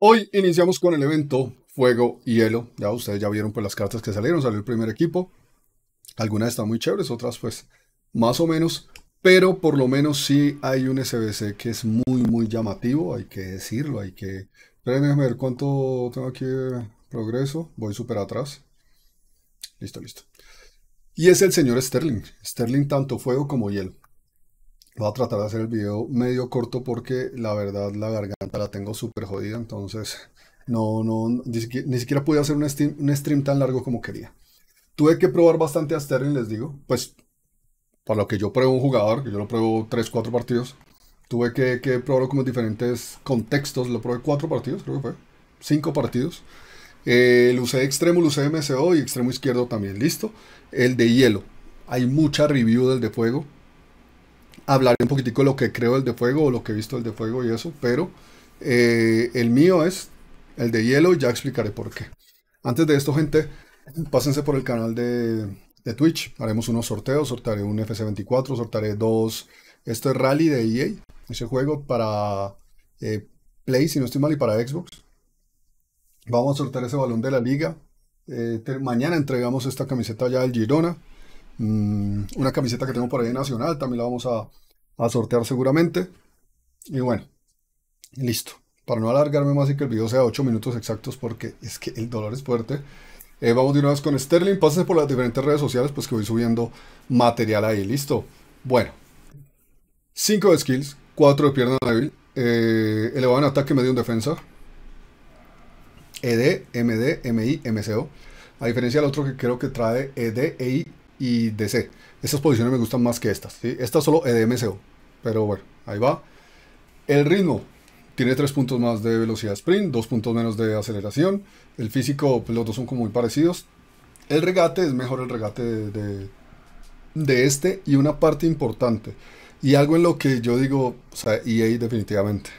Hoy iniciamos con el evento Fuego y Hielo. Ya ustedes ya vieron pues las cartas que salieron, salió el primer equipo. Algunas están muy chéveres, otras pues más o menos. Pero por lo menos sí hay un SBC que es muy, muy llamativo, hay que decirlo, hay que... Espérenme, ver cuánto tengo aquí progreso. Voy súper atrás. Listo, listo. Y es el señor Sterling. Sterling tanto fuego como hielo. Voy a tratar de hacer el video medio corto porque la verdad la garganta la tengo súper jodida, entonces no, no, ni siquiera, pude hacer un stream, stream, tan largo como quería. Tuve que probar bastante a Sterling, les digo, pues para lo que yo pruebo un jugador, que yo lo pruebo 3, 4 partidos, tuve que, que probarlo como diferentes contextos, lo probé 4 partidos, creo que fue, 5 partidos. Eh, lo usé extremo, lo usé y extremo izquierdo también, listo. El de hielo, hay mucha review del de fuego, hablaré un poquitico de lo que creo el de fuego o lo que he visto el de fuego y eso, pero eh, el mío es el de hielo y ya explicaré por qué. Antes de esto, gente, pásense por el canal de, Twitch. Haremos unos sorteos, sortearé un FC24, sortearé dos... Esto es Rally de EA, ese juego para eh, Play, si no estoy mal, y para Xbox. Vamos a sortear ese balón de la liga. Eh, mañana entregamos esta camiseta ya del Girona. Mm, una camiseta que tengo por ahí nacional, también la vamos a, a sortear seguramente. Y bueno, listo. Para no alargarme más y que el video sea 8 minutos exactos porque es que el dolor es fuerte. Eh, vamos de una vez con Sterling. Pásense por las diferentes redes sociales pues que voy subiendo material ahí. Listo. Bueno. 5 de skills, 4 de pierna débil, eh, elevado en ataque, medio en defensa. ED, MD, MI, MCO. A diferencia del otro que creo que trae ED, EI y DC. Estas posiciones me gustan más que estas. ¿sí? Esta solo ED, MCO. Pero bueno, ahí va. El ritmo. Tiene 3 puntos más de velocidad sprint, 2 puntos menos de aceleración. El físico, pues los dos son como muy parecidos. El regate es mejor el regate de, de, este y una parte importante. Y algo en lo que yo digo, o sea, EA definitivamente.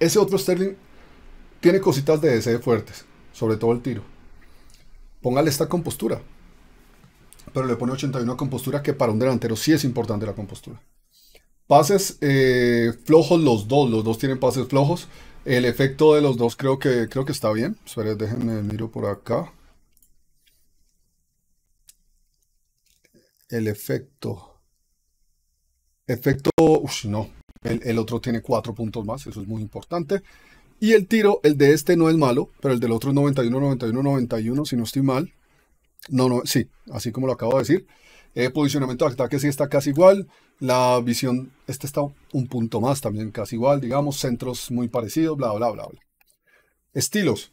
Ese otro Sterling tiene cositas de DC fuertes, sobre todo el tiro. Póngale esta compostura. Pero le pone 81 compostura, que para un delantero sí es importante la compostura. Pases eh, flojos los dos, los dos tienen pases flojos. El efecto de los dos creo que, creo que está bien. déjenme miro por acá. El efecto. Efecto. Uf, no. El, el otro tiene cuatro puntos más, eso es muy importante. Y el tiro, el de este no es malo, pero el del otro es 91, 91, 91, si no estoy mal. No, no, sí, así como lo acabo de decir. Eh, posicionamiento de ataque sí está casi igual. La visión, este está un punto más también casi igual, digamos. Centros muy parecidos, bla, bla, bla, bla. Estilos.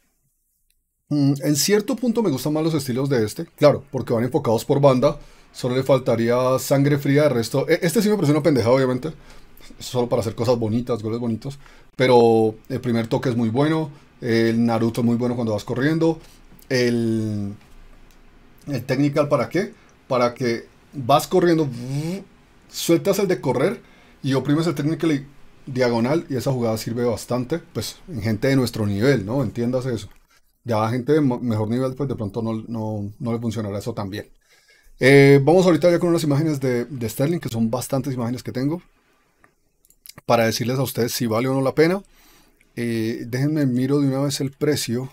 Mm, en cierto punto me gustan más los estilos de este, claro, porque van enfocados por banda. Solo le faltaría sangre fría, de resto... E, este sí me parece una pendeja, obviamente. Solo para hacer cosas bonitas, goles bonitos. Pero el primer toque es muy bueno. El Naruto es muy bueno cuando vas corriendo. El, el Technical, ¿para qué? Para que vas corriendo, sueltas el de correr y oprimes el technical diagonal y esa jugada sirve bastante, pues en gente de nuestro nivel, ¿no? Entiendas eso. Ya a gente de mejor nivel, pues de pronto no, no, le funcionará eso tan bien. Eh, vamos ahorita ya con unas imágenes de, Sterling, que son bastantes imágenes que tengo, para decirles a ustedes si vale o no la pena. Eh, déjenme miro de una vez el precio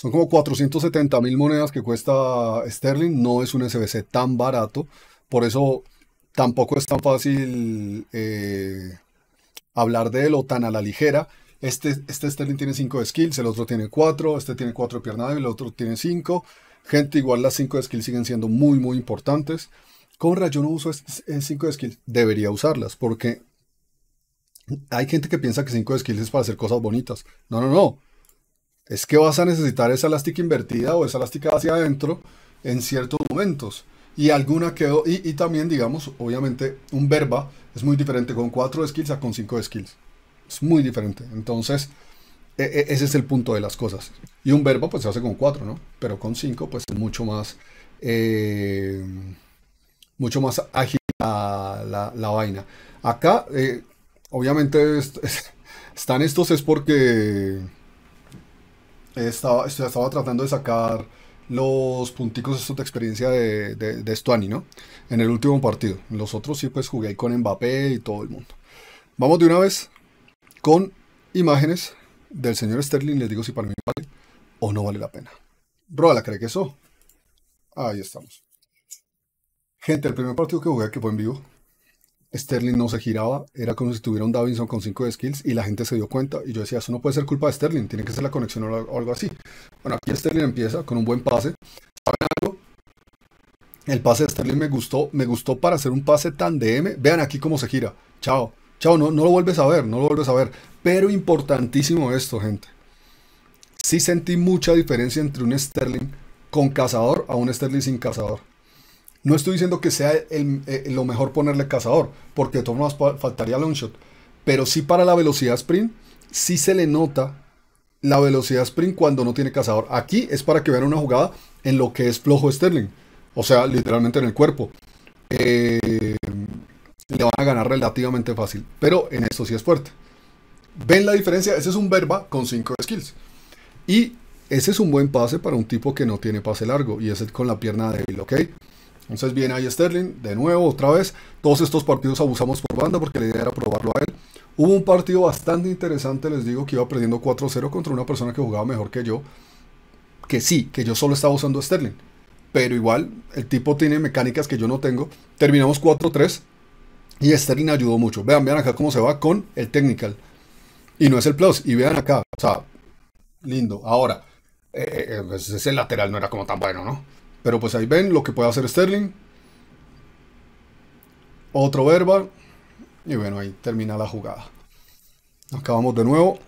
son como 470 mil monedas que cuesta Sterling. No es un SBC tan barato. Por eso tampoco es tan fácil eh, hablar de él o tan a la ligera. Este, este Sterling tiene 5 de skills, el otro tiene 4, este tiene 4 de pierna el otro tiene 5. Gente, igual las 5 de skills siguen siendo muy, muy importantes. con yo no uso 5 de skills. Debería usarlas porque hay gente que piensa que 5 de skills es para hacer cosas bonitas. No, no, no es que vas a necesitar esa elástica invertida o esa elástica hacia adentro en ciertos momentos. Y alguna quedó, y, y, también, digamos, obviamente, un verba es muy diferente con 4 skills a con 5 skills. Es muy diferente. Entonces, e, e, ese es el punto de las cosas. Y un verba pues se hace con 4, ¿no? Pero con 5 pues es mucho más, eh, mucho más ágil la, la, vaina. Acá, eh, obviamente, están estos es porque estaba, estaba tratando de sacar los punticos de de experiencia de, de, de ¿no? En el último partido. Los otros sí, pues jugué con Mbappé y todo el mundo. Vamos de una vez con imágenes del señor Sterling. Les digo si para mí vale o no vale la pena. Bro, ¿la cree que eso? Ahí estamos. Gente, el primer partido que jugué que fue en vivo Sterling no se giraba, era como si tuviera un Davinson con 5 de skills y la gente se dio cuenta y yo decía, eso no puede ser culpa de Sterling, tiene que ser la conexión o algo así. Bueno, aquí Sterling empieza con un buen pase. ¿Saben algo? El pase de Sterling me gustó, me gustó para hacer un pase tan DM. Vean aquí cómo se gira. Chao, chao, no, no lo vuelves a ver, no lo vuelves a ver. Pero importantísimo esto, gente. Sí sentí mucha diferencia entre un Sterling con cazador a un Sterling sin cazador. No estoy diciendo que sea el, eh, lo mejor ponerle cazador, porque de todas faltaría long shot. Pero sí para la velocidad sprint, sí se le nota la velocidad sprint cuando no tiene cazador. Aquí es para que vean una jugada en lo que es flojo Sterling. O sea, literalmente en el cuerpo. Eh, le van a ganar relativamente fácil. Pero en esto sí es fuerte. ¿Ven la diferencia? Ese es un verba con 5 skills. Y ese es un buen pase para un tipo que no tiene pase largo. Y ese es con la pierna débil, ¿ok? Entonces viene ahí Sterling, de nuevo, otra vez. Todos estos partidos abusamos por banda porque la idea era probarlo a él. Hubo un partido bastante interesante, les digo, que iba perdiendo 4-0 contra una persona que jugaba mejor que yo. Que sí, que yo solo estaba usando Sterling. Pero igual, el tipo tiene mecánicas que yo no tengo. Terminamos 4-3 y Sterling ayudó mucho. Vean, vean acá cómo se va con el Technical. Y no es el plus. Y vean acá, o sea, lindo. Ahora, eh, eh, pues ese lateral no era como tan bueno, ¿no? Pero pues ahí ven lo que puede hacer Sterling. Otro verbal Y bueno, ahí termina la jugada. Acabamos de nuevo.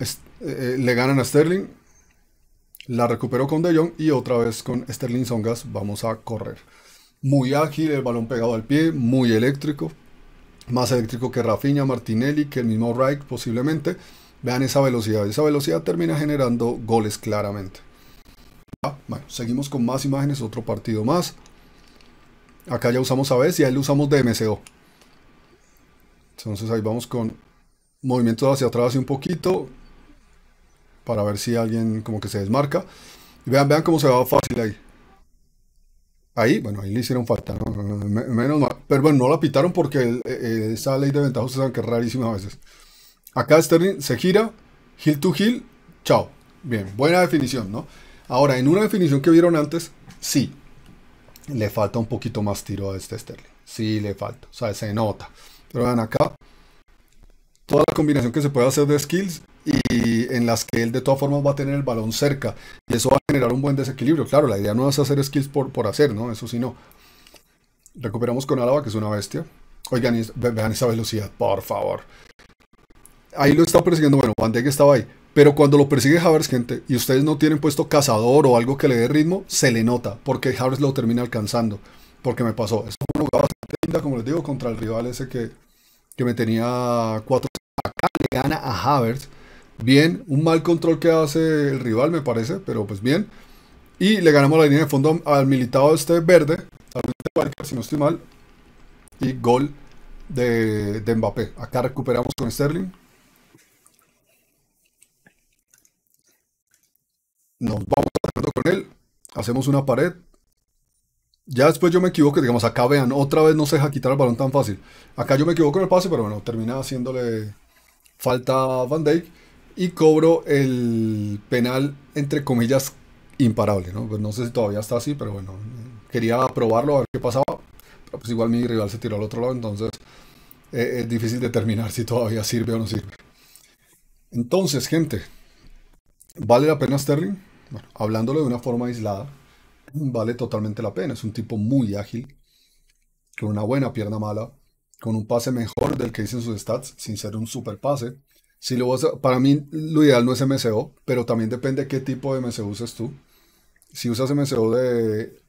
Eh, eh, le ganan a Sterling. La recuperó con De Jong y otra vez con Sterling Songas vamos a correr. Muy ágil, el balón pegado al pie, muy eléctrico. Más eléctrico que Rafinha, Martinelli, que el mismo Wright posiblemente. Vean esa velocidad. Esa velocidad termina generando goles claramente. Ah, bueno, seguimos con más imágenes, otro partido más. Acá ya usamos ABS y ahí lo usamos de Entonces ahí vamos con movimientos hacia atrás un poquito para ver si alguien como que se desmarca. Y vean, vean cómo se va fácil ahí. Ahí, bueno, ahí le hicieron falta, menos mal. Pero bueno, no la pitaron porque eh, eh, esa ley de ventaja ustedes que es rarísima a veces. Acá Sterling se gira, heel to heel, chao. Bien, buena definición, ¿no? Ahora, en una definición que vieron antes, sí, le falta un poquito más tiro a este Sterling. Sí, le falta. O sea, se nota. Pero vean acá, toda la combinación que se puede hacer de skills y en las que él de todas formas va a tener el balón cerca. Y eso va a generar un buen desequilibrio. Claro, la idea no es hacer skills por, por hacer, ¿no? Eso sí, no. Recuperamos con Álava, que es una bestia. Oigan, vean esa velocidad, por favor. Ahí lo está persiguiendo. Bueno, Van Dijk estaba ahí. Pero cuando lo persigue Havers, gente, y ustedes no tienen puesto cazador o algo que le dé ritmo, se le nota, porque Havers lo termina alcanzando. Porque me pasó. Es un una jugada bastante linda, como les digo, contra el rival ese que, que me tenía cuatro. Acá le gana a Havers. Bien, un mal control que hace el rival, me parece, pero pues bien. Y le ganamos la línea de fondo al militado este verde, al militar, si no estoy mal. Y gol de, de Mbappé. Acá recuperamos con Sterling, nos vamos con él, hacemos una pared. Ya después yo me equivoco, digamos, acá vean, otra vez no se deja quitar el balón tan fácil. Acá yo me equivoco en el pase, pero bueno, termina haciéndole falta Van Dijk y cobro el penal, entre comillas, imparable, pues ¿no? sé si todavía está así, pero bueno, quería probarlo, a ver qué pasaba. Pero pues igual mi rival se tiró al otro lado, entonces eh, es difícil determinar si todavía sirve o no sirve. Entonces, gente, ¿vale la pena Sterling? Bueno, hablándolo de una forma aislada, vale totalmente la pena. Es un tipo muy ágil, con una buena pierna mala, con un pase mejor del que dicen sus stats, sin ser un super pase. Si lo para mí lo ideal no es MCO, pero también depende qué tipo de MCO uses tú. Si usas MCO de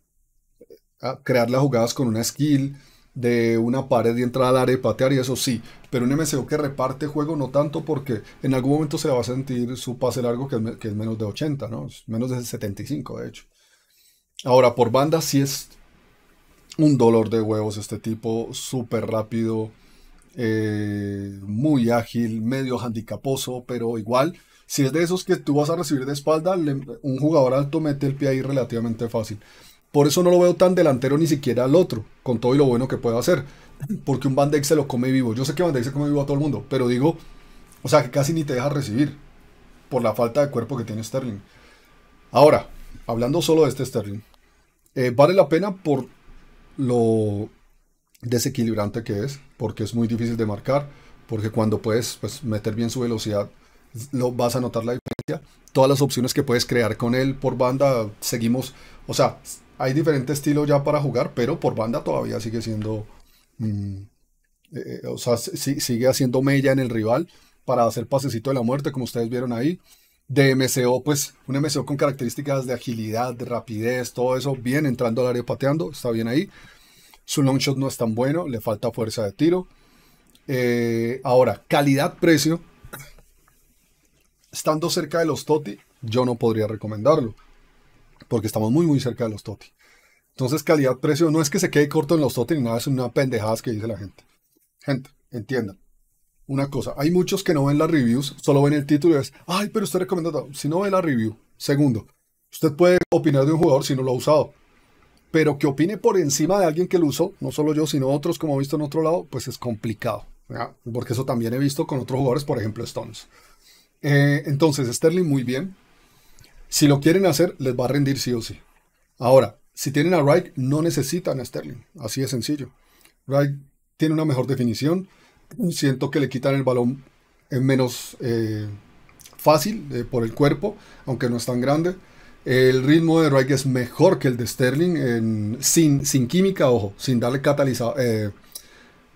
ah, crear las jugadas con una skill, de una pared y entrar al área y patear y eso sí, pero un MCO que reparte juego no tanto porque en algún momento se va a sentir su pase largo que es, menos de 80, ¿no? menos de 75 de hecho. Ahora, por banda sí es un dolor de huevos este tipo, súper rápido, eh, muy ágil, medio handicaposo, pero igual, si es de esos que tú vas a recibir de espalda, un jugador alto mete el pie ahí relativamente fácil. Por eso no lo veo tan delantero ni siquiera al otro, con todo y lo bueno que pueda hacer. Porque un Van se lo come vivo. Yo sé que Van se come vivo a todo el mundo, pero digo, o sea, que casi ni te deja recibir por la falta de cuerpo que tiene Sterling. Ahora, hablando solo de este Sterling, eh, vale la pena por lo desequilibrante que es, porque es muy difícil de marcar, porque cuando puedes pues, meter bien su velocidad, lo, vas a notar la diferencia. Todas las opciones que puedes crear con él por banda, seguimos, o sea, hay diferentes estilos ya para jugar, pero por banda todavía sigue siendo. Mm, eh, eh, o sea, sigue haciendo mella en el rival para hacer pasecito de la muerte, como ustedes vieron ahí. De MCO, pues un MCO con características de agilidad, de rapidez, todo eso, bien entrando al área pateando, está bien ahí. Su long shot no es tan bueno, le falta fuerza de tiro. Eh, ahora, calidad-precio. Estando cerca de los Toti, yo no podría recomendarlo porque estamos muy, muy cerca de los TOTI. Entonces, calidad-precio no es que se quede corto en los TOTI ni nada, es una pendejada que dice la gente. Gente, entiendan. Una cosa, hay muchos que no ven las reviews, solo ven el título y es, ay, pero estoy recomienda Si no ve la review, segundo, usted puede opinar de un jugador si no lo ha usado. Pero que opine por encima de alguien que lo usó, no solo yo, sino otros, como he visto en otro lado, pues es complicado. Porque eso también he visto con otros jugadores, por ejemplo, Stones. Eh, entonces, Sterling muy bien. Si lo quieren hacer, les va a rendir sí o sí. Ahora, si tienen a Wright, no necesitan a Sterling. Así de sencillo. Wright tiene una mejor definición. Siento que le quitan el balón en menos eh, fácil eh, por el cuerpo, aunque no es tan grande. El ritmo de Wright es mejor que el de Sterling, sin, química, ojo, sin darle catalizador, eh,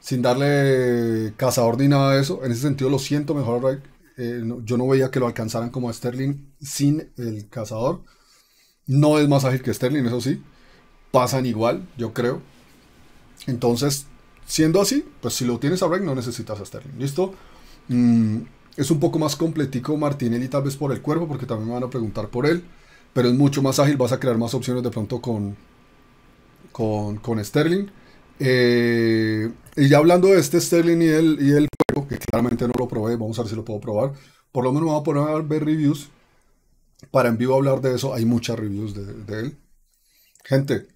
sin darle cazador ni nada de eso. En ese sentido lo siento mejor a Wright eh, yo no veía que lo alcanzaran como Sterling sin el cazador. No es más ágil que Sterling, eso sí. Pasan igual, yo creo. Entonces, siendo así, pues si lo tienes a Breck, no necesitas a Sterling. ¿Listo? Mm, es un poco más completico Martinelli, tal vez por el cuerpo, porque también me van a preguntar por él. Pero es mucho más ágil, vas a crear más opciones de pronto con, con, con Sterling. Eh, y ya hablando de este Sterling y el, juego, que claramente no lo probé, vamos a ver si lo puedo probar. Por lo menos vamos a poner a ver reviews. Para en vivo hablar de eso, hay muchas reviews de, él. Gente,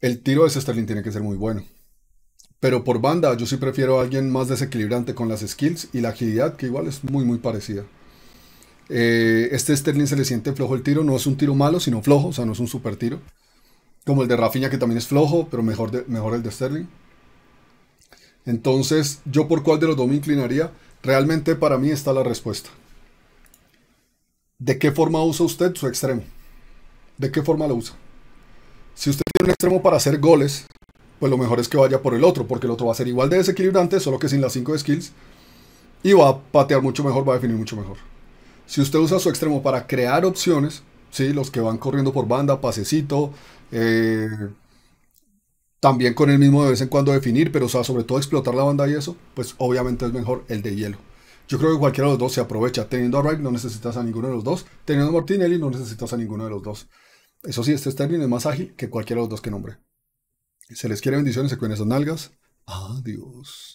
el tiro de este Sterling tiene que ser muy bueno. Pero por banda, yo sí prefiero a alguien más desequilibrante con las skills y la agilidad, que igual es muy, muy parecida. Eh, este Sterling se le siente flojo el tiro, no es un tiro malo, sino flojo, o sea, no es un super tiro como el de Rafinha que también es flojo, pero mejor, mejor el de Sterling. Entonces, ¿yo por cuál de los dos me inclinaría? Realmente para mí está la respuesta. ¿De qué forma usa usted su extremo? ¿De qué forma lo usa? Si usted tiene un extremo para hacer goles, pues lo mejor es que vaya por el otro, porque el otro va a ser igual de desequilibrante, solo que sin las 5 skills, y va a patear mucho mejor, va a definir mucho mejor. Si usted usa su extremo para crear opciones, ¿sí? Los que van corriendo por banda, pasecito. Eh, también con el mismo de vez en cuando definir, pero sea, sobre todo explotar la banda y eso, pues obviamente es mejor el de hielo. Yo creo que cualquiera de los dos se aprovecha. Teniendo a no necesitas a ninguno de los dos. Teniendo a Martinelli no necesitas a ninguno de los dos. Eso sí, este Sterling es más ágil que cualquiera de los dos que nombre. Se les quiere bendiciones, se cuiden esas nalgas. Adiós.